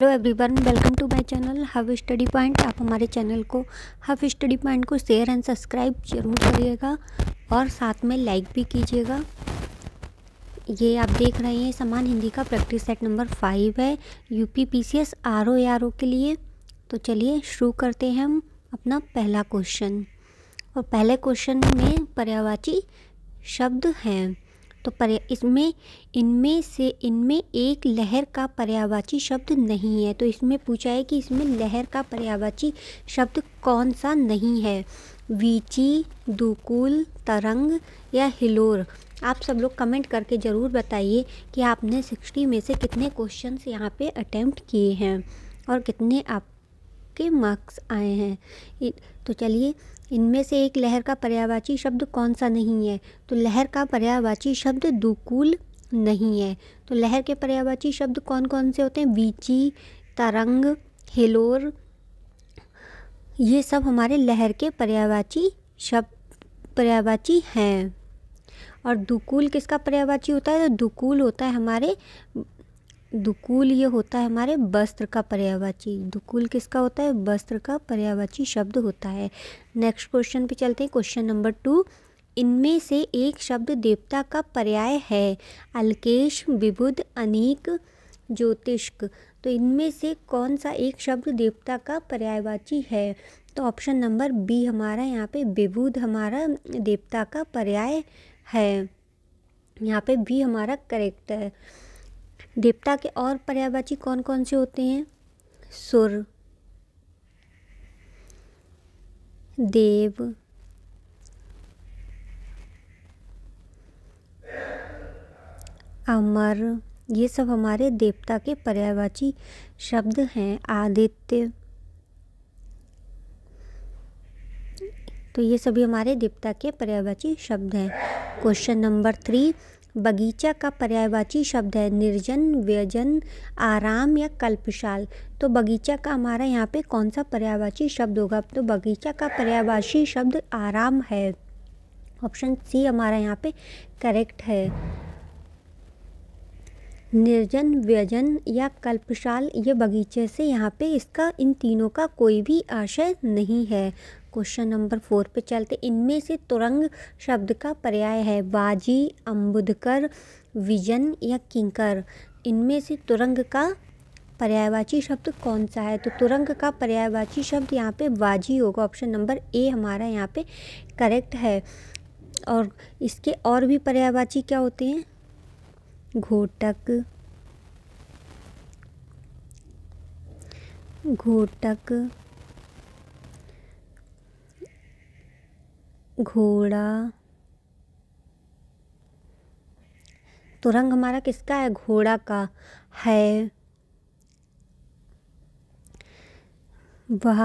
hello everyone welcome to my channel hub study point आप हमारे channel को hub study point को share and subscribe जरूर करिएगा और साथ में लाइक भी कीजिएगा ये आप देख रहे हैं समान हिंदी का प्रैक्टिस सेट नंबर फाइव है U P P C S R O R O के लिए तो चलिए शुरू करते हैं हम अपना पहला क्वेश्चन और पहले क्वेश्चन में पर्यावाची शब्द हैं तो पर इसमें इनमें से इनमें एक लहर का पर्यावाची शब्द नहीं है तो इसमें पूछा है कि इसमें लहर का पर्यावाची शब्द कौन सा नहीं है वीची दुकुल तरंग या हिलोर आप सब लोग कमेंट करके ज़रूर बताइए कि आपने सिक्सटी में से कितने क्वेश्चंस यहाँ पे अटेम्प्ट किए हैं और कितने आप के मार्क्स आए हैं तो चलिए इनमें से एक लहर का पर्यावाची शब्द कौन सा नहीं है तो लहर का पर्यावाची शब्द दुकूल नहीं है तो लहर के पर्यावाची शब्द कौन कौन से होते हैं वीची तरंग हिलोर ये सब हमारे लहर के पर्यावाची शब्द पर्यावाची हैं और दुकूल किसका पर्यावाची होता है तो दुकूल होता है हमारे दुकूल ये होता है हमारे वस्त्र का पर्यावाची दुकूल किसका होता है वस्त्र का पर्यावाची शब्द होता है नेक्स्ट क्वेश्चन पे चलते हैं क्वेश्चन नंबर टू इनमें से एक शब्द देवता का पर्याय है अलकेश विबुध अनेक ज्योतिष्क तो इनमें से कौन सा एक शब्द देवता का पर्यायवाची है तो ऑप्शन नंबर बी हमारा यहाँ पे विबुध हमारा देवता का पर्याय है यहाँ पे भी हमारा करेक्ट है देवता के और पर्यायवाची कौन कौन से होते हैं सुर देव अमर ये सब हमारे देवता के पर्यायवाची शब्द हैं आदित्य तो ये सभी हमारे देवता के पर्यायवाची शब्द हैं क्वेश्चन नंबर थ्री बगीचा का पर्यायवाची शब्द है निर्जन व्यजन आराम या कल्पशाल तो बगीचा का हमारा यहाँ पे कौन सा पर्यायवाची शब्द होगा तो बगीचा का पर्यायवाची शब्द आराम है ऑप्शन सी हमारा यहाँ पे करेक्ट है निर्जन व्यजन या कल्पशाल ये बगीचे से यहाँ पे इसका इन तीनों का कोई भी आशय नहीं है क्वेश्चन नंबर फोर पे चलते इनमें से तुरंग शब्द का पर्याय है बाजी अम्बुदकर विजन या किंकर इनमें से तुरंग का पर्यायवाची शब्द कौन सा है तो तुरंग का पर्यायवाची शब्द यहाँ पे बाजी होगा ऑप्शन नंबर ए हमारा यहाँ पे करेक्ट है और इसके और भी पर्यायवाची क्या होते हैं घोटक घोटक घोड़ा तो रंग हमारा किसका है घोड़ा का है वह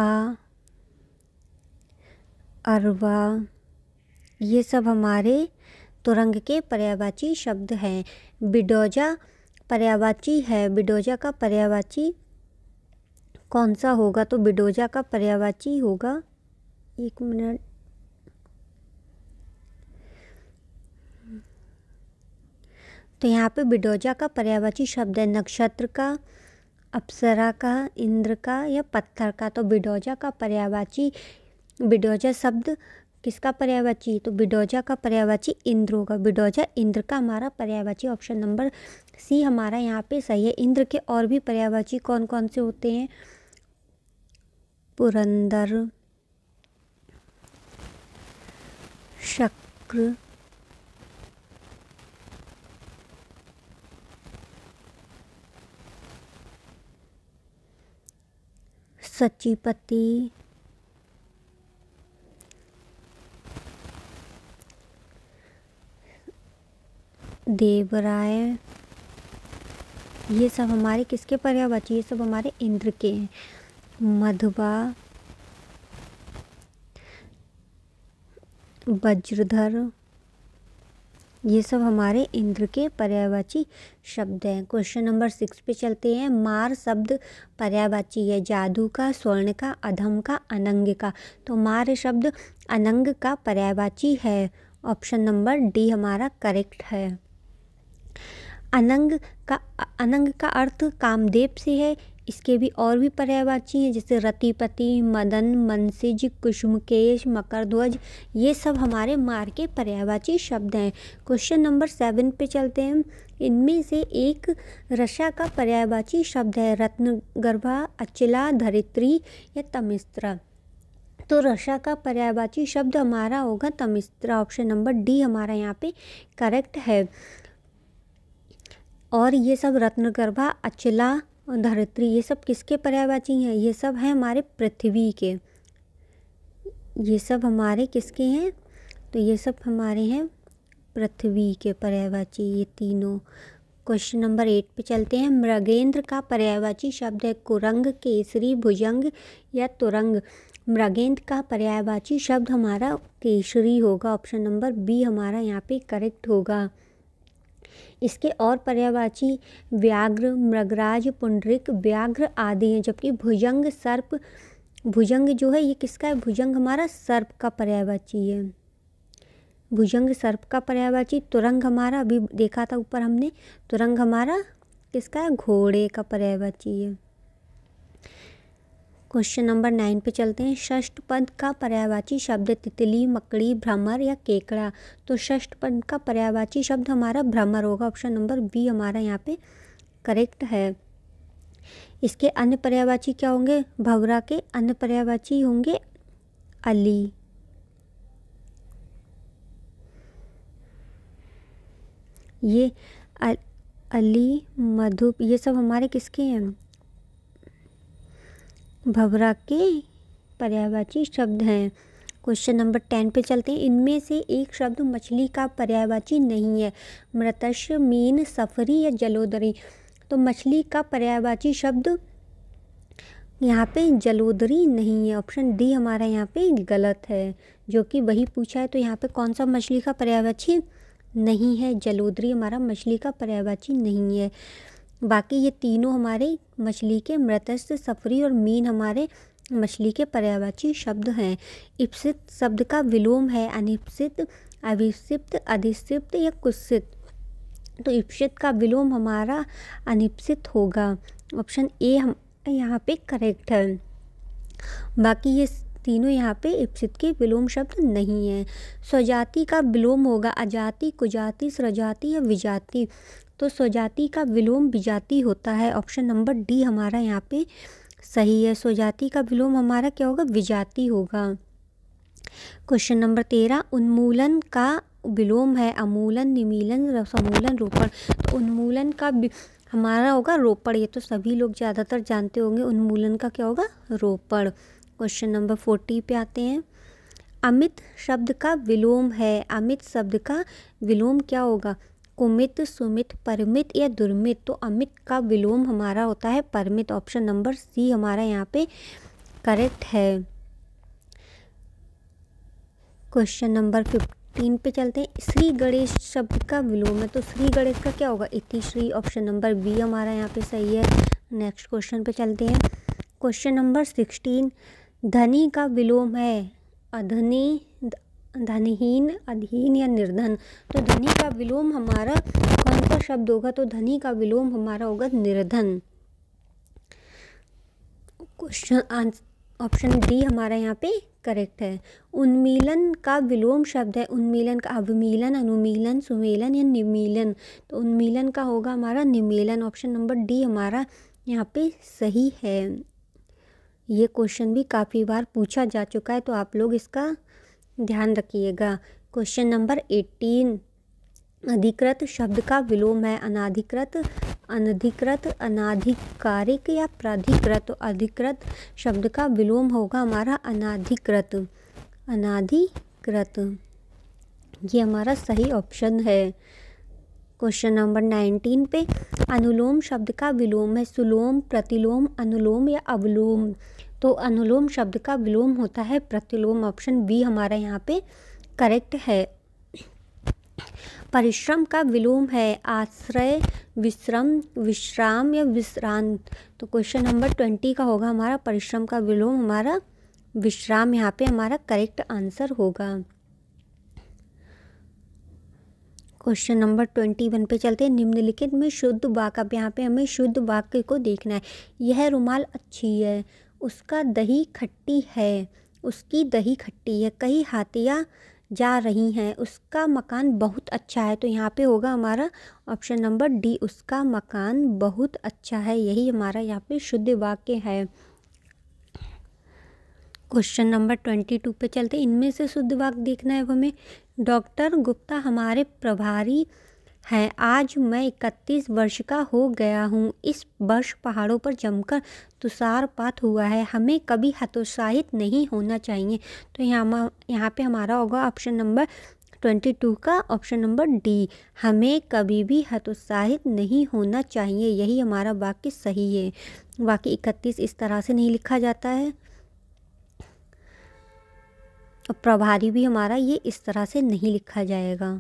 अरवा ये सब हमारे तुरंग के पर्यावाची शब्द हैं बिडोजा पर्यावाची है बिडोजा का पर्यावाची कौन सा होगा तो बिडोजा का पर्यावाची होगा एक मिनट तो यहाँ पे बिडोजा का पर्यावाची शब्द है नक्षत्र का अप्सरा का इंद्र का या पत्थर का तो बिडोजा का पर्यावाची बिडोजा शब्द किसका पर्यावाची तो बिडोजा का पर्यावाची इंद्र होगा बिडोजा इंद्र का हमारा पर्यावाची ऑप्शन नंबर सी हमारा यहाँ पे सही है इंद्र के और भी पर्यावाची कौन कौन से होते हैं पुरंदर शक्र सच्ची पत्ती देवराय ये सब हमारे किसके पर्यावाची ये सब हमारे इंद्र के हैं मधुबा वज्रधर ये सब हमारे इंद्र के पर्यावाची शब्द हैं क्वेश्चन नंबर सिक्स पे चलते हैं मार शब्द पर्यावाची है जादू का स्वर्ण का अधम का अनंग का तो मार शब्द अनंग का पर्यावाची है ऑप्शन नंबर डी हमारा करेक्ट है अनंग का अनंग का अर्थ कामदेव से है इसके भी और भी पर्यायवाची हैं जैसे रतिपति मदन मनसिज कुसुमकेश मकरध्वज ये सब हमारे मार के पर्यायवाची शब्द हैं क्वेश्चन नंबर सेवन पे चलते हैं इनमें से एक रशा का पर्यायवाची शब्द है रत्नगर्भा अचला धरित्री या तमिस्त्रा तो रशा का पर्यायवाची शब्द हमारा होगा तमिस्त्रा ऑप्शन नंबर डी हमारा यहाँ पे करेक्ट है और ये सब रत्नगर्भा अचला धरित्री ये सब किसके पर्यावाची हैं ये सब हैं हमारे पृथ्वी के ये सब हमारे किसके हैं तो ये सब हमारे हैं पृथ्वी के पर्यावाची ये तीनों क्वेश्चन नंबर एट पे चलते हैं मृगेंद्र का पर्यायवाची शब्द है कुरंग केसरी भुजंग या तुरंग मृगेंद्र का पर्यायवाची शब्द हमारा केसरी होगा ऑप्शन नंबर बी हमारा यहाँ पे करेक्ट होगा इसके और पर्यावाची व्याघ्र मृगराज पुंडरिक व्याघ्र आदि हैं जबकि भुजंग सर्प भुजंग जो है ये किसका है भुजंग हमारा सर्प का पर्यावाची है भुजंग सर्प का पर्यावाची तुरंग हमारा अभी देखा था ऊपर हमने तुरंग हमारा किसका है घोड़े का पर्यावाची है क्वेश्चन नंबर नाइन पे चलते हैं षष्ठ पद का पर्यावाची शब्द तितली मकड़ी भ्रमर या केकड़ा तो षष्ठ पद का पर्यावाची शब्द हमारा भ्रमर होगा ऑप्शन नंबर बी हमारा यहाँ पे करेक्ट है इसके अन्य पर्यावाची क्या होंगे भवरा के अन्य पर्यावाची होंगे अली ये अली मधु ये सब हमारे किसके हैं भवरा के पर्यायवाची शब्द हैं क्वेश्चन नंबर टेन पे चलते हैं इनमें से एक शब्द मछली का पर्यायवाची नहीं है मृतश मीन सफरी या जलोदरी तो मछली का पर्यायवाची शब्द यहाँ पे जलोदरी नहीं है ऑप्शन डी हमारा यहाँ पे गलत है जो कि वही पूछा है तो यहाँ पे कौन सा मछली का पर्यायवाची नहीं है जलोदरी हमारा मछली का पर्यायवाची नहीं है बाकी ये तीनों हमारे मछली के मृतस्थ सफरी और मीन हमारे मछली के पर्यावाची शब्द हैं इप्सित शब्द का विलोम है अनिप्सित अविप्सित अधिप्सित या कुत्सित तो इप्सित का विलोम हमारा अनिप्सित होगा ऑप्शन ए हम यहाँ पे करेक्ट है बाकी ये तीनों यहाँ पे इप्सित के विलोम शब्द नहीं हैं स्वजाति का विलोम होगा अजाति कुजाति स्रजाति या विजाति तो स्वजाति का विलोम विजाति होता है ऑप्शन नंबर डी हमारा यहाँ पे सही है स्वजाति का विलोम हमारा क्या होगा विजाति होगा क्वेश्चन नंबर तेरह उन्मूलन का विलोम है अमूलन निमीलन समूलन रोपण तो उन्मूलन का हमारा होगा रोपण ये तो सभी लोग ज़्यादातर जानते होंगे उन्मूलन का क्या होगा रोपण क्वेश्चन नंबर फोर्टी पे आते हैं अमित शब्द का विलोम है अमित शब्द का विलोम क्या होगा कुमित सुमित परमित या दुर्मित तो अमित का विलोम हमारा होता है परमित ऑप्शन नंबर सी हमारा यहाँ पे करेक्ट है क्वेश्चन नंबर फिफ्टीन पे चलते हैं श्री गणेश शब्द का विलोम है तो श्री गणेश का क्या होगा इति श्री ऑप्शन नंबर बी हमारा यहाँ पे सही है नेक्स्ट क्वेश्चन पे चलते हैं क्वेश्चन नंबर सिक्सटीन धनी का विलोम है अधनी धनहीन अधीन या निर्धन तो धनी का विलोम हमारा कौन सा शब्द होगा तो धनी का विलोम हमारा होगा निर्धन क्वेश्चन ऑप्शन डी हमारा यहाँ पे करेक्ट है उन्मीलन का विलोम शब्द है उन्मीलन का अवमीलन अनुमीलन सुमेलन या निमीलन तो उन्मीलन का होगा हमारा निमीलन ऑप्शन नंबर डी हमारा यहाँ पे सही है ये क्वेश्चन भी काफ़ी बार पूछा जा चुका है तो आप लोग इसका ध्यान रखिएगा क्वेश्चन नंबर एट्टीन अधिकृत शब्द का विलोम है अनाधिकृत अनधिकृत अनाधिकारिक या प्राधिकृत अधिकृत शब्द का विलोम होगा हमारा अनाधिकृत अनाधिकृत ये हमारा सही ऑप्शन है क्वेश्चन नंबर नाइनटीन पे अनुलोम शब्द का विलोम है सुलोम प्रतिलोम अनुलोम या अवलोम तो अनुलोम शब्द का विलोम होता है प्रतिलोम ऑप्शन बी हमारा यहाँ पे करेक्ट है परिश्रम का विलोम है आश्रय विश्रम विश्राम या विश्रांत तो क्वेश्चन नंबर ट्वेंटी का होगा हमारा परिश्रम का विलोम हमारा विश्राम यहाँ पे हमारा करेक्ट आंसर होगा क्वेश्चन नंबर ट्वेंटी वन पे चलते हैं निम्नलिखित में शुद्ध वाक्य यहाँ पे हमें शुद्ध वाक्य को देखना है यह रुमाल अच्छी है उसका दही खट्टी है उसकी दही खट्टी है कई हाथियाँ जा रही हैं उसका मकान बहुत अच्छा है तो यहाँ पे होगा हमारा ऑप्शन नंबर डी उसका मकान बहुत अच्छा है यही हमारा यहाँ पे शुद्ध वाक्य है क्वेश्चन नंबर ट्वेंटी टू पे चलते इनमें से शुद्ध वाक्य देखना है हमें डॉक्टर गुप्ता हमारे प्रभारी है आज मैं इकतीस वर्ष का हो गया हूँ इस वर्ष पहाड़ों पर जमकर तुषारपात हुआ है हमें कभी हतोत्साहित नहीं होना चाहिए तो यहाँ यहाँ पे हमारा होगा ऑप्शन नंबर ट्वेंटी टू का ऑप्शन नंबर डी हमें कभी भी हतोत्साहित नहीं होना चाहिए यही हमारा वाक्य सही है वाक्य इकतीस इस तरह से नहीं लिखा जाता है प्रभारी भी हमारा ये इस तरह से नहीं लिखा जाएगा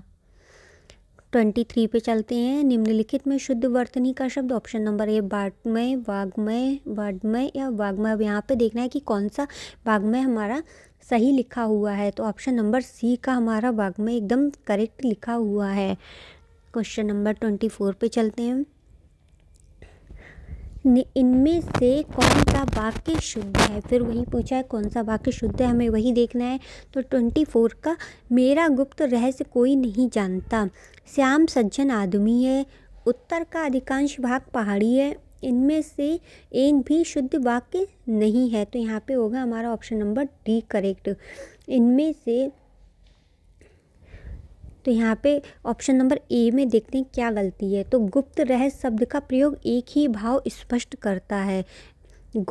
ट्वेंटी थ्री पे चलते हैं निम्नलिखित में शुद्ध वर्तनी का शब्द ऑप्शन नंबर ए बाटमय वाग्मय वाडमय या वाग्मय अब यहाँ पे देखना है कि कौन सा वाग्मय हमारा सही लिखा हुआ है तो ऑप्शन नंबर सी का हमारा वाग्मय एकदम करेक्ट लिखा हुआ है क्वेश्चन नंबर ट्वेंटी फोर पे चलते हैं इनमें से कौन सा वाक्य शुद्ध है फिर वही पूछा है कौन सा वाक्य शुद्ध है हमें वही देखना है तो ट्वेंटी फोर का मेरा गुप्त रहस्य कोई नहीं जानता श्याम सज्जन आदमी है उत्तर का अधिकांश भाग पहाड़ी है इनमें से एक भी शुद्ध वाक्य नहीं है तो यहाँ पे होगा हमारा ऑप्शन नंबर डी करेक्ट इनमें से तो यहाँ पे ऑप्शन नंबर ए में देखते हैं क्या गलती है तो गुप्त रहस्य शब्द का प्रयोग एक ही भाव स्पष्ट करता है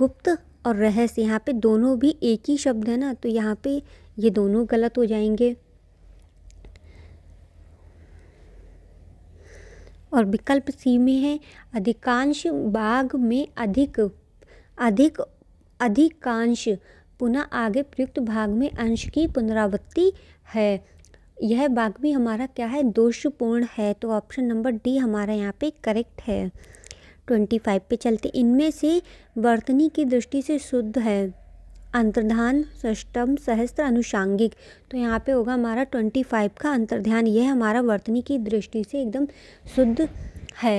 गुप्त और रहस्य यहाँ पे दोनों भी एक ही शब्द है ना तो यहाँ पे ये दोनों गलत हो जाएंगे और विकल्प सी में है अधिकांश बाघ में अधिक अधिक अधिकांश पुनः आगे प्रयुक्त भाग में अंश की पुनरावृत्ति है यह वाक्य भी हमारा क्या है दोषपूर्ण है तो ऑप्शन नंबर डी हमारा यहाँ पे करेक्ट है ट्वेंटी फाइव पे चलते इनमें से वर्तनी की दृष्टि से शुद्ध है अंतर्धान सष्टम सहस्त्र अनुषांगिक तो यहाँ पे होगा हमारा ट्वेंटी फाइव का अंतर्ध्यान यह हमारा वर्तनी की दृष्टि से एकदम शुद्ध है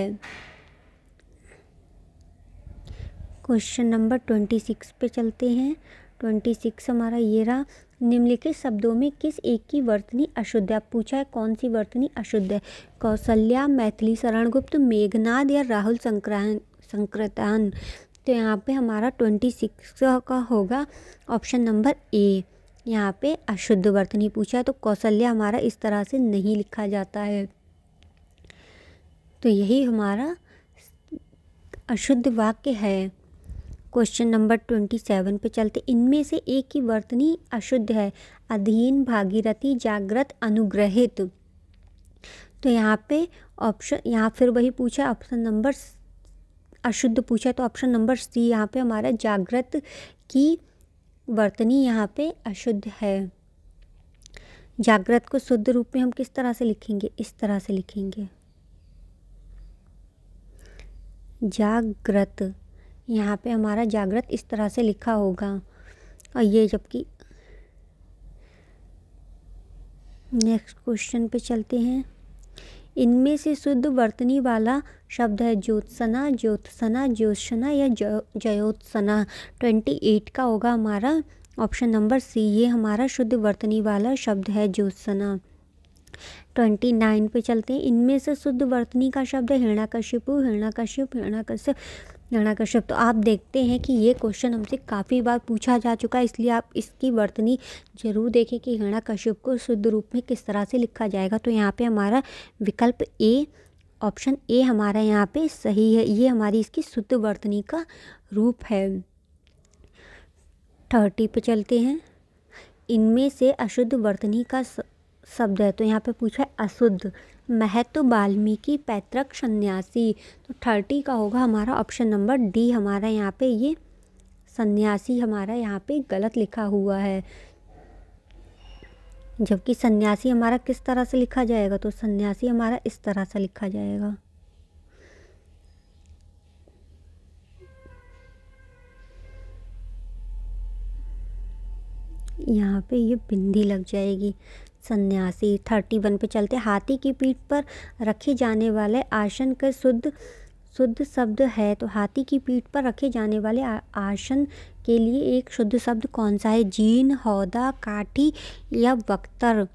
क्वेश्चन नंबर ट्वेंटी सिक्स पे चलते हैं ट्वेंटी सिक्स हमारा ये रहा निम्नलिखित शब्दों में किस एक की वर्तनी अशुद्ध है पूछा है कौन सी वर्तनी अशुद्ध है कौशल्या मैथिली शरणगुप्त मेघनाद या राहुल संक्रांत संक्रतान तो यहाँ पे हमारा ट्वेंटी सिक्स का होगा ऑप्शन नंबर ए यहाँ पे अशुद्ध वर्तनी पूछा है तो कौशल्या हमारा इस तरह से नहीं लिखा जाता है तो यही हमारा अशुद्ध वाक्य है क्वेश्चन नंबर ट्वेंटी सेवन पे चलते इनमें से एक की वर्तनी अशुद्ध है अधीन भागीरथी जागृत अनुग्रहित तो यहाँ पे ऑप्शन यहाँ फिर वही पूछा ऑप्शन नंबर अशुद्ध पूछा तो ऑप्शन नंबर सी यहाँ पे हमारा जागृत की वर्तनी यहाँ पे अशुद्ध है जागृत को शुद्ध रूप में हम किस तरह से लिखेंगे इस तरह से लिखेंगे जागृत यहाँ पे हमारा जागृत इस तरह से लिखा होगा और ये जबकि नेक्स्ट क्वेश्चन पे चलते हैं इनमें से शुद्ध वर्तनी वाला शब्द है ज्योत्सना ज्योत्सना ज्योत्सना या जयोत्सना ट्वेंटी एट का होगा हमारा ऑप्शन नंबर सी ये हमारा शुद्ध वर्तनी वाला शब्द है ज्योत्सना ट्वेंटी नाइन पे चलते हैं इनमें से शुद्ध वर्तनी का शब्द है कश्यप हिरणा कश्यप नाना कश्यप तो आप देखते हैं कि ये क्वेश्चन हमसे काफ़ी बार पूछा जा चुका है इसलिए आप इसकी वर्तनी जरूर देखें कि राणा कश्यप को शुद्ध रूप में किस तरह से लिखा जाएगा तो यहाँ पे हमारा विकल्प ए ऑप्शन ए हमारा यहाँ पे सही है ये हमारी इसकी शुद्ध वर्तनी का रूप है थर्टी पे चलते हैं इनमें से अशुद्ध वर्तनी का शब्द है तो यहाँ पर पूछा है अशुद्ध महत्व वाल्मीकि पैतृक सन्यासी तो थर्टी का होगा हमारा ऑप्शन नंबर डी हमारा यहाँ पे ये सन्यासी हमारा यहाँ पे गलत लिखा हुआ है जबकि सन्यासी हमारा किस तरह से लिखा जाएगा तो सन्यासी हमारा इस तरह से लिखा जाएगा यहाँ पे ये बिंदी लग जाएगी सन्यासी थर्टी वन पे चलते हाथी की पीठ पर रखे जाने वाले आसन के शुद्ध शुद्ध शब्द है तो हाथी की पीठ पर रखे जाने वाले आसन के लिए एक शुद्ध शब्द कौन सा है जीन हौदा काठी या बख्तर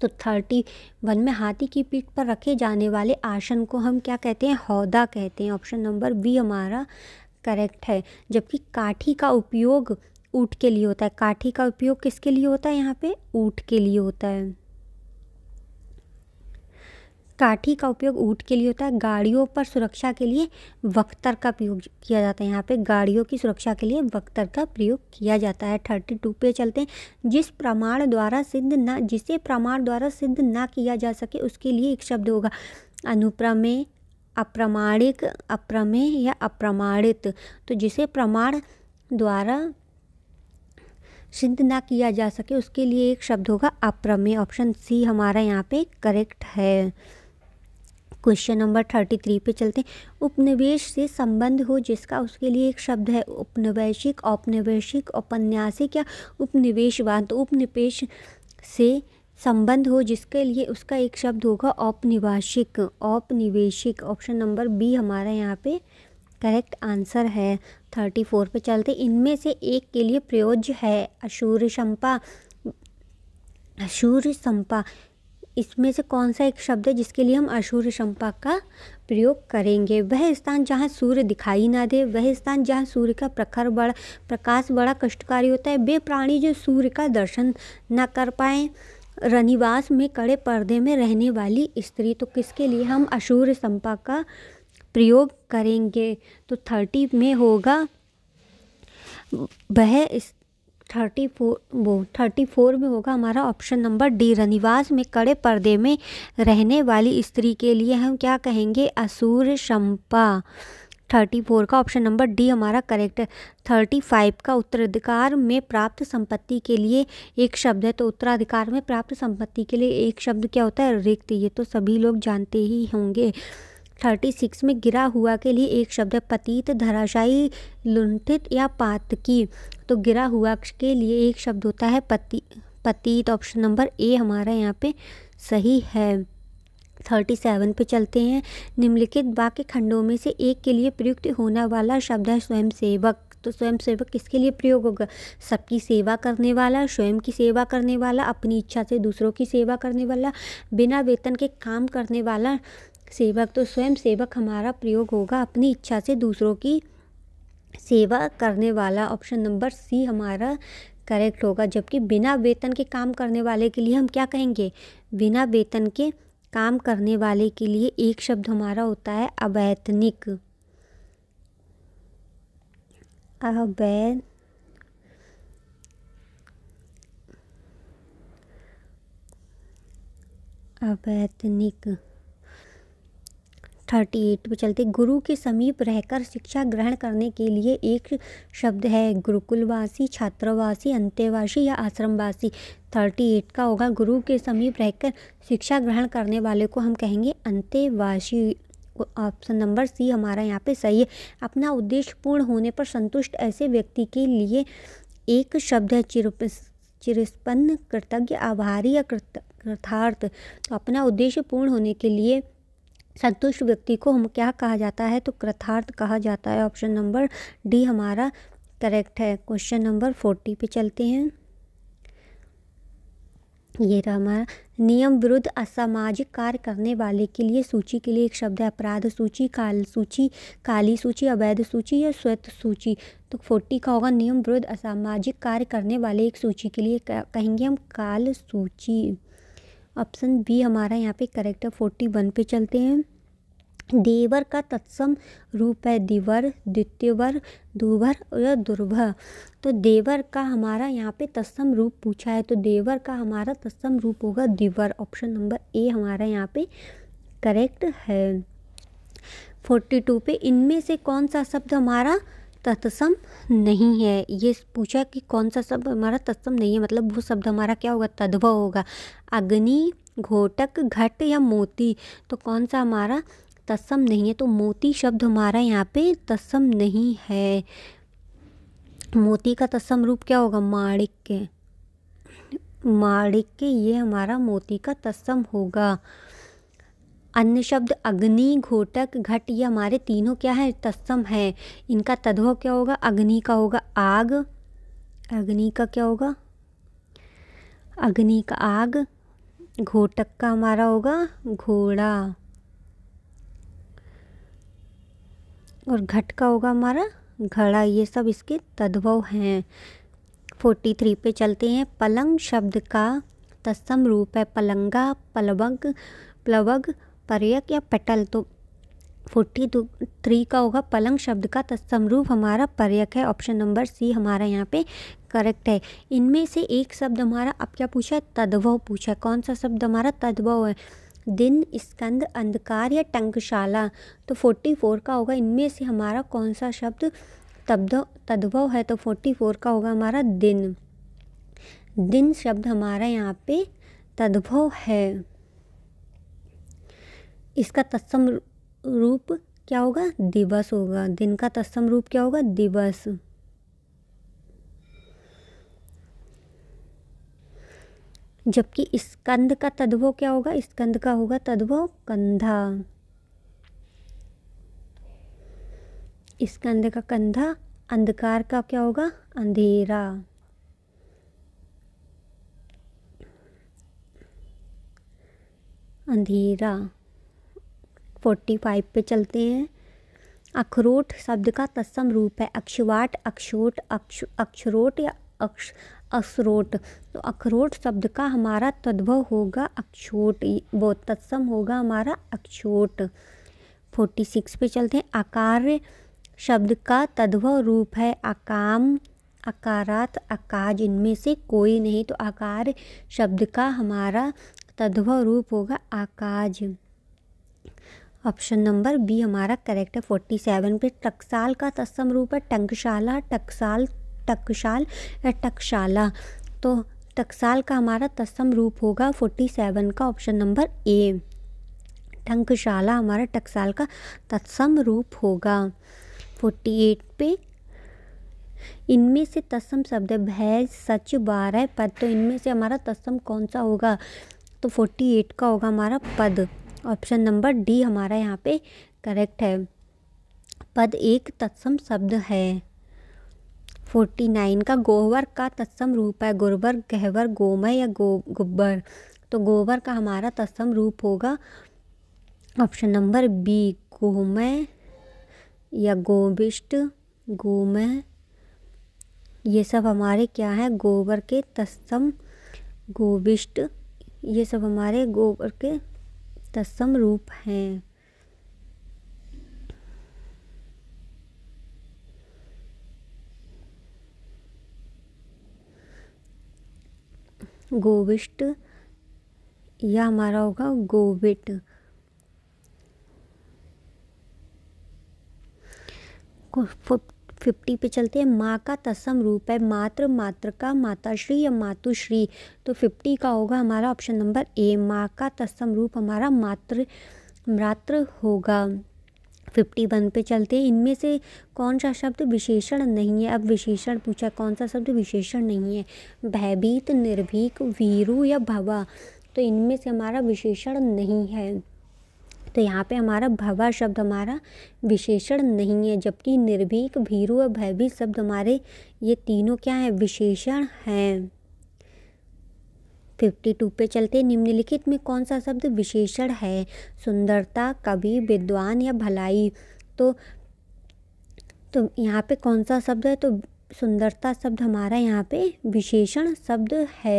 तो थर्टी वन में हाथी की पीठ पर रखे जाने वाले आसन को हम क्या कहते हैं हौदा कहते हैं ऑप्शन नंबर बी हमारा करेक्ट है जबकि काठी का उपयोग ऊट के लिए होता है काठी का उपयोग किसके लिए होता है यहाँ पे ऊट के लिए होता है काठी का उपयोग ऊँट के लिए होता है गाड़ियों पर सुरक्षा के लिए वक्तर का प्रयोग किया जाता है यहाँ पे गाड़ियों की सुरक्षा के लिए वक्तर का प्रयोग किया जाता है थर्टी टू पे चलते हैं जिस प्रमाण द्वारा सिद्ध ना जिसे प्रमाण द्वारा सिद्ध ना किया जा सके उसके लिए एक शब्द होगा अनुप्रमेय अप्रमाणिक अप्रमेय या अप्रमाणित तो जिसे प्रमाण द्वारा सिद्ध ना किया जा सके उसके लिए एक शब्द होगा अप्रमेय ऑप्शन सी हमारा यहाँ पे करेक्ट है क्वेश्चन नंबर थर्टी थ्री पे चलते हैं उपनिवेश से संबंध हो जिसका उसके लिए एक शब्द है उपनिवेशिक औपनिवेशिक औपन्यासिक या उपनिवेशवाद तो उपनिवेश से संबंध हो जिसके लिए उसका एक शब्द होगा औपनिवासिक औपनिवेशिक ऑप्शन नंबर बी हमारा यहाँ पे करेक्ट आंसर है थर्टी फोर पर चलते इनमें से एक के लिए प्रयोज्य है अशूर शंपा अशूर शंपा इसमें से कौन सा एक शब्द है जिसके लिए हम अशूर शंपा का प्रयोग करेंगे वह स्थान जहाँ सूर्य दिखाई ना दे वह स्थान जहाँ सूर्य का प्रखर बड़ा प्रकाश बड़ा कष्टकारी होता है वे प्राणी जो सूर्य का दर्शन ना कर पाए रनिवास में कड़े पर्दे में रहने वाली स्त्री तो किसके लिए हम अशूर संपा का प्रयोग करेंगे तो थर्टी में होगा वह इस थर्टी फोर वो थर्टी फोर में होगा हमारा ऑप्शन नंबर डी रनिवास में कड़े पर्दे में रहने वाली स्त्री के लिए हम क्या कहेंगे असुर शंपा थर्टी फोर का ऑप्शन नंबर डी हमारा करेक्ट है थर्टी फाइव का उत्तराधिकार में प्राप्त संपत्ति के लिए एक शब्द है तो उत्तराधिकार में प्राप्त संपत्ति के लिए एक शब्द क्या होता है रिक्त ये तो सभी लोग जानते ही होंगे 36 में गिरा हुआ के लिए एक शब्द है पतित धराशायी लुंठित या पात की तो गिरा हुआ के लिए एक शब्द होता है पति पतीत ऑप्शन नंबर ए हमारा यहाँ पे सही है थर्टी सेवन पे चलते हैं निम्नलिखित वाक्य खंडों में से एक के लिए प्रयुक्त होने वाला शब्द है स्वयंसेवक तो स्वयं सेवक किसके लिए प्रयोग होगा सबकी सेवा करने वाला स्वयं की सेवा करने वाला अपनी इच्छा से दूसरों की सेवा करने वाला बिना वेतन के काम करने वाला सेवक तो स्वयं सेवक हमारा प्रयोग होगा अपनी इच्छा से दूसरों की सेवा करने वाला ऑप्शन नंबर सी हमारा करेक्ट होगा जबकि बिना वेतन के काम करने वाले के लिए हम क्या कहेंगे बिना वेतन के काम करने वाले के लिए एक शब्द हमारा होता है अवैतनिक अवैध अवैतनिक थर्टी एट पर चलते गुरु के समीप रहकर शिक्षा ग्रहण करने के लिए एक शब्द है गुरुकुलवासी छात्रवासी अंत्यवासी या आश्रमवासी थर्टी एट का होगा गुरु के समीप रहकर शिक्षा ग्रहण करने वाले को हम कहेंगे अंत्यवासी ऑप्शन नंबर सी हमारा यहाँ पे सही है अपना उद्देश्य पूर्ण होने पर संतुष्ट ऐसे व्यक्ति के लिए एक शब्द है चिरुप चिरस्पन्न कृतज्ञ आभारी या कृत कृथार्थ तो अपना उद्देश्य पूर्ण होने के लिए संतुष्ट व्यक्ति को हम क्या कहा जाता है तो कृथार्थ कहा जाता है ऑप्शन नंबर डी हमारा करेक्ट है क्वेश्चन नंबर फोर्टी पे चलते हैं ये रहा हमारा नियम विरुद्ध असामाजिक कार्य करने वाले के लिए सूची के लिए एक शब्द है अपराध सूची काल सूची काली सूची अवैध सूची या स्वेत सूची तो फोर्टी का होगा नियम विरुद्ध असामाजिक कार्य करने वाले एक सूची के लिए कहेंगे हम काल सूची ऑप्शन बी हमारा यहाँ पे करेक्ट है फोर्टी वन पे चलते हैं देवर का तत्सम रूप है दिवर द्वितीयवर दुभर या दुर्भ तो देवर का हमारा यहाँ पे तत्सम रूप पूछा है तो देवर का हमारा तत्सम रूप होगा दिवर ऑप्शन नंबर ए हमारा यहाँ पे करेक्ट है फोर्टी टू पे इनमें से कौन सा शब्द हमारा तत्सम नहीं है ये पूछा कि कौन सा शब्द हमारा तत्सम नहीं है मतलब वो शब्द हमारा क्या होगा तद्भव होगा अग्नि घोटक घट या मोती तो कौन सा हमारा तत्सम नहीं है तो मोती शब्द हमारा यहाँ पे तत्सम नहीं है मोती का तत्सम रूप क्या होगा माणिक के माणिक के ये हमारा मोती का तत्सम होगा अन्य शब्द अग्नि घोटक घट ये हमारे तीनों क्या है तत्सम है इनका तद्भव क्या होगा अग्नि का होगा आग अग्नि का क्या होगा अग्नि का आग घोटक का हमारा होगा घोड़ा और घट का होगा हमारा घड़ा ये सब इसके तद्भव हैं फोर्टी थ्री पे चलते हैं पलंग शब्द का तत्सम रूप है पलंगा पलवग प्लवग पर्यक या पटल तो फोर्टी टू थ्री का होगा पलंग शब्द का तत्समरूप हमारा पर्यक है ऑप्शन नंबर सी हमारा यहाँ पे करेक्ट है इनमें से एक शब्द हमारा अब क्या पूछा है तद्भव पूछा है कौन सा शब्द हमारा तद्भव है दिन स्कंद अंधकार या टंकशाला तो फोर्टी फोर का होगा इनमें से हमारा कौन सा शब्द तब्द तद्भव है तो फोर्टी फोर का होगा हमारा दिन दिन शब्द हमारा यहाँ पे तद्भव है इसका तत्सम रूप क्या होगा दिवस होगा दिन का तत्सम रूप क्या होगा दिवस जबकि स्कंद का तद्भव क्या होगा स्कंद का होगा तद्भव कंधा स्कंद का कंधा अंधकार का क्या होगा अंधेरा अंधेरा फोर्टी फाइव पे चलते हैं अखरोट शब्द का तत्सम रूप है अक्षवाट अक्षोट अक्ष अक्षरोट या अक्ष असरोट तो अखरोट शब्द का हमारा तद्भव होगा अक्षोट वो तत्सम होगा हमारा अक्षोट फोर्टी सिक्स पे चलते हैं आकार शब्द का तद्भव रूप है अकाम आकारात अकाज इनमें से कोई नहीं तो आकार शब्द का हमारा तद्भव रूप होगा आकाज ऑप्शन नंबर बी हमारा करेक्ट है फोर्टी सेवन पे टकसाल का तत्सम रूप है टंकशाला टकसाल टकशाल या टकशाला तो टकसाल का हमारा तत्सम रूप होगा फोर्टी सेवन का ऑप्शन नंबर ए टंकशाला हमारा टकसाल का तत्सम रूप होगा फोर्टी एट पे इनमें से तस्म शब्द भैज सच बारह पद तो इनमें से हमारा तस्म कौन सा होगा तो फोर्टी एट का होगा हमारा पद ऑप्शन नंबर डी हमारा यहाँ पे करेक्ट है पद एक तत्सम शब्द है फोर्टी नाइन का गोबर का तत्सम रूप है गुरबर गहवर गोमय या गो गुब्बर तो गोबर का हमारा तत्सम रूप होगा ऑप्शन नंबर बी गोमय या गोविष्ट गोमय ये सब हमारे क्या है गोबर के तत्सम गोविष्ट ये सब हमारे गोबर के तत्सम रूप हैं गोविष्ट या हमारा होगा गोविट फिफ्टी पे चलते हैं माँ का तस्म रूप है मात्र मात्र का माताश्री या मातुश्री तो फिफ्टी का होगा हमारा ऑप्शन नंबर ए माँ का तस्म रूप हमारा मात्र मात्र होगा फिफ्टी वन पे चलते हैं इनमें से कौन सा शब्द विशेषण नहीं है अब विशेषण पूछा कौन सा शब्द विशेषण नहीं है भयभीत निर्भीक वीरू या भवा तो इनमें से हमारा विशेषण नहीं है तो यहाँ पे हमारा भवा शब्द हमारा विशेषण नहीं है जबकि निर्भीक भीरु और भयभीत शब्द हमारे ये तीनों क्या हैं विशेषण हैं फिफ्टी टू पे चलते निम्नलिखित में कौन सा शब्द विशेषण है सुंदरता कवि विद्वान या भलाई तो तो यहाँ पे कौन सा शब्द है तो सुंदरता शब्द हमारा यहाँ पे विशेषण शब्द है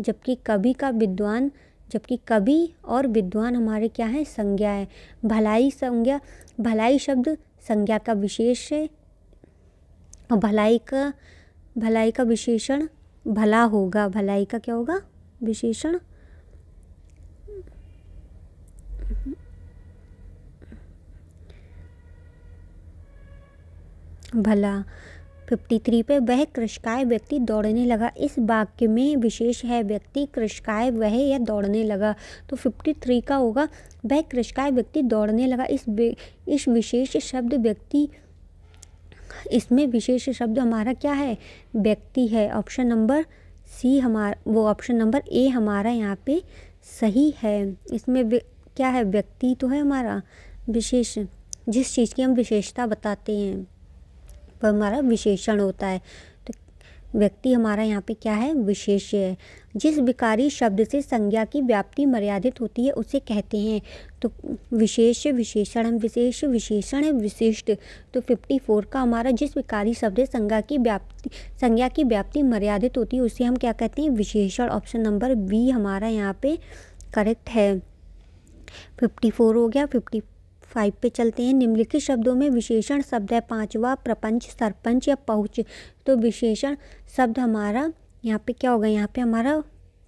जबकि कवि का विद्वान जबकि कवि और विद्वान हमारे क्या हैं संज्ञा है भलाई संज्ञा भलाई शब्द संज्ञा का विशेष है और भलाई का भलाई का विशेषण भला होगा भलाई का क्या होगा विशेषण भला 53 पे वह कृषकाय व्यक्ति दौड़ने लगा इस वाक्य में विशेष है व्यक्ति कृषकाय वह या दौड़ने लगा तो 53 का होगा वह कृषकाय व्यक्ति दौड़ने लगा इस इस विशेष शब्द व्यक्ति इसमें विशेष शब्द हमारा क्या है व्यक्ति है ऑप्शन नंबर सी हमारा वो ऑप्शन नंबर ए हमारा यहाँ पे सही है इसमें क्या है व्यक्ति तो है हमारा विशेष जिस चीज़ की हम विशेषता बताते हैं पर हमारा विशेषण होता है तो व्यक्ति हमारा यहाँ पे क्या है विशेष्य है जिस विकारी शब्द से संज्ञा की व्याप्ति मर्यादित होती है उसे कहते हैं तो विशेष विशेषण विशेष विशेषण विशिष्ट तो 54 का हमारा जिस विकारी शब्द संज्ञा की व्याप्ति संज्ञा की व्याप्ति मर्यादित होती है उसे हम क्या कहते हैं विशेषण ऑप्शन नंबर बी हमारा यहाँ पे करेक्ट है फोर हो गया 50 फाइव पे चलते हैं निम्नलिखित शब्दों में विशेषण शब्द है पांचवा प्रपंच सरपंच या पहुँच तो विशेषण शब्द हमारा यहाँ पे क्या होगा यहाँ पे हमारा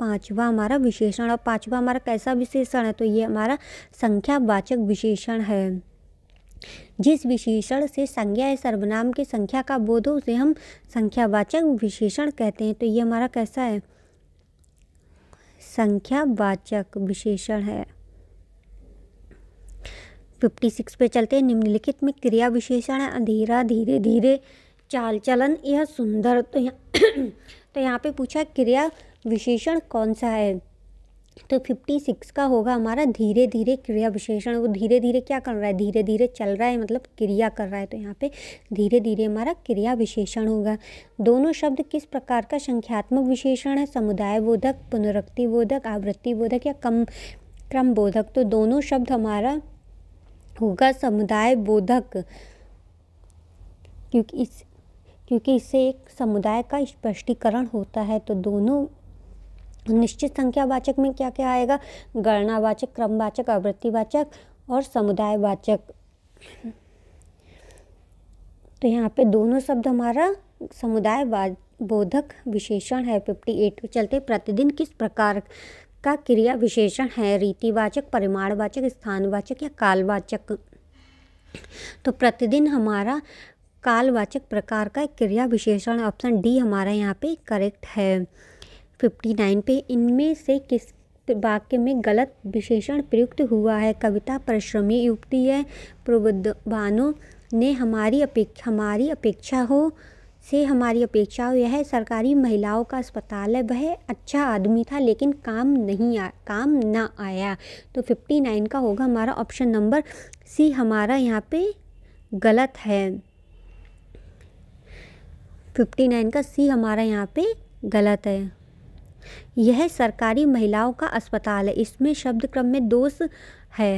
पांचवा हमारा विशेषण और पांचवा हमारा कैसा विशेषण है तो ये हमारा संख्यावाचक विशेषण है जिस विशेषण से संज्ञा या सर्वनाम की संख्या का बोध हो उसे हम संख्यावाचक विशेषण कहते हैं तो ये हमारा कैसा है संख्यावाचक विशेषण है फिफ्टी सिक्स पे चलते हैं निम्नलिखित में क्रिया विशेषण अंधेरा धीरे धीरे चाल चलन यह सुंदर तो यहाँ तो यहाँ पे पूछा क्रिया विशेषण कौन सा है तो फिफ्टी सिक्स का होगा हमारा धीरे धीरे क्रिया विशेषण वो धीरे धीरे क्या कर रहा है धीरे धीरे चल रहा है मतलब क्रिया कर रहा है तो यहाँ पे धीरे धीरे हमारा क्रिया विशेषण होगा दोनों शब्द किस प्रकार का संख्यात्मक विशेषण है समुदाय बोधक पुनरक्ति बोधक आवृत्ति बोधक या कम क्रम बोधक तो दोनों शब्द हमारा होगा समुदाय बोधक क्योंकि इस क्योंकि इससे एक समुदाय का स्पष्टीकरण होता है तो दोनों निश्चित संख्यावाचक में क्या क्या आएगा गणनावाचक क्रमवाचक आवृत्तिवाचक और समुदायवाचक तो यहाँ पे दोनों शब्द हमारा समुदाय बोधक विशेषण है फिफ्टी एट तो चलते प्रतिदिन किस प्रकार का क्रिया विशेषण है रीतिवाचक परिमाणवाचक स्थानवाचक या कालवाचक तो प्रतिदिन हमारा कालवाचक प्रकार का क्रिया विशेषण ऑप्शन डी हमारा यहाँ पे करेक्ट है फिफ्टी नाइन पे इनमें से किस वाक्य में गलत विशेषण प्रयुक्त हुआ है कविता परिश्रमी युक्ति है प्रबुद्धवानों ने हमारी अपेक्षा हमारी अपेक्षा हो से हमारी अपेक्षा यह है सरकारी महिलाओं का अस्पताल है वह अच्छा आदमी था लेकिन काम नहीं आ काम ना आया तो फिफ्टी नाइन का होगा हमारा ऑप्शन नंबर सी हमारा यहाँ पे गलत है फिफ्टी नाइन का सी हमारा यहाँ पे गलत है यह सरकारी महिलाओं का अस्पताल है इसमें शब्द क्रम में दोष है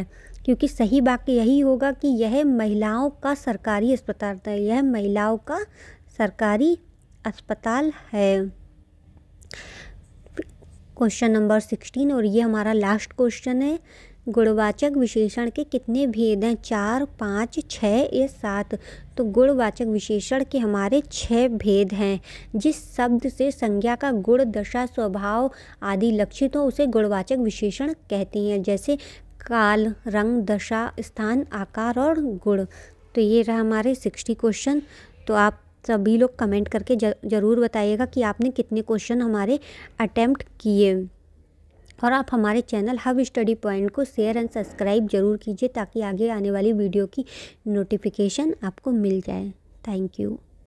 क्योंकि सही वाक्य यही होगा कि यह महिलाओं का सरकारी अस्पताल था यह महिलाओं का सरकारी अस्पताल है क्वेश्चन नंबर सिक्सटीन और ये हमारा लास्ट क्वेश्चन है गुणवाचक विशेषण के कितने भेद हैं चार पाँच छः या सात तो गुणवाचक विशेषण के हमारे छः भेद हैं जिस शब्द से संज्ञा का गुण दशा स्वभाव आदि लक्षित हो उसे गुणवाचक विशेषण कहते हैं जैसे काल रंग दशा स्थान आकार और गुण तो ये रहा हमारे सिक्सटी क्वेश्चन तो आप सभी लोग कमेंट करके ज़रूर बताइएगा कि आपने कितने क्वेश्चन हमारे अटैम्प्ट किए और आप हमारे चैनल हब स्टडी पॉइंट को शेयर एंड सब्सक्राइब ज़रूर कीजिए ताकि आगे आने वाली वीडियो की नोटिफिकेशन आपको मिल जाए थैंक यू